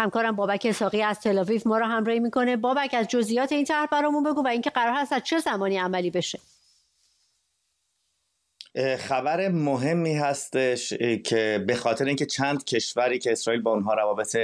همکارم بابک ساقی از تلاویف ما را همراهی میکنه بابک از جزئیات این طرح برامون بگو و اینکه قرار هست از چه زمانی عملی بشه خبر مهمی هستش که به خاطر اینکه چند کشوری که اسرائیل با اونها روابط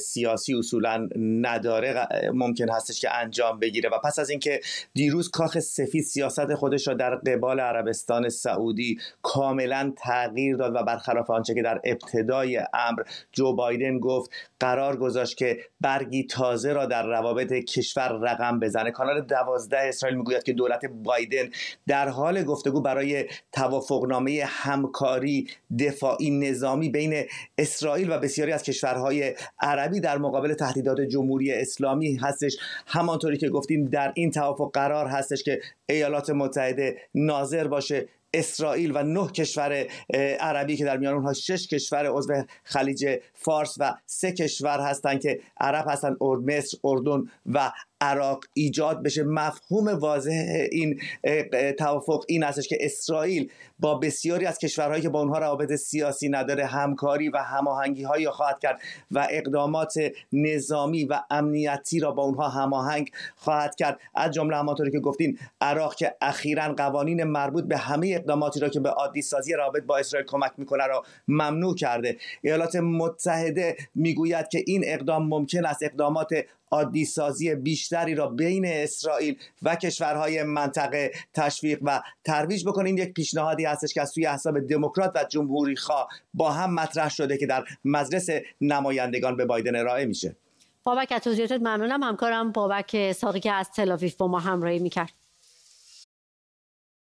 سیاسی اصولا نداره ممکن هستش که انجام بگیره و پس از اینکه دیروز کاخ سفید سیاست خودش را در قبال عربستان سعودی کاملا تغییر داد و برخلاف آنچه که در ابتدای امر جو بایدن گفت قرار گذاشت که برگی تازه را در روابط کشور رقم بزنه کانال دوازده اسرائیل میگوید که دولت بایدن در حال گفتگو برای توافقنامه همکاری دفاعی نظامی بین اسرائیل و بسیاری از کشورهای عربی در مقابل تهدیدات جمهوری اسلامی هستش همانطوری که گفتیم در این توافق قرار هستش که ایالات متحده ناظر باشه اسرائیل و نه کشور عربی که در میان اونها شش کشور عضو خلیج فارس و سه کشور هستند که عرب هستند مصر اردن و عراق ایجاد بشه مفهوم واضح این توافق این هستش که اسرائیل با بسیاری از کشورهایی که با اونها روابط سیاسی نداره همکاری و هماهنگی هایی خواهد کرد و اقدامات نظامی و امنیتی را با اونها هماهنگ خواهد کرد از جمله همانطوری که گفتین عراق که اخیرا قوانین مربوط به همه اقداماتی را که به عادی سازی رابط با اسرائیل کمک میکنه را ممنوع کرده ایالات متحده میگوید که این اقدام ممکن است اقدامات عادی سازی بیشتری را بین اسرائیل و کشورهای منطقه تشویق و ترویج این یک پیشنهادی هستش که از سوی احزاب دموکرات و جمهوری خواه با هم مطرح شده که در مجلس نمایندگان به بایدن ارائه میشه بابک از توضیحاتت ممنونم همکارم بابک ساقی که از تلافیف با ما همراهی میکرد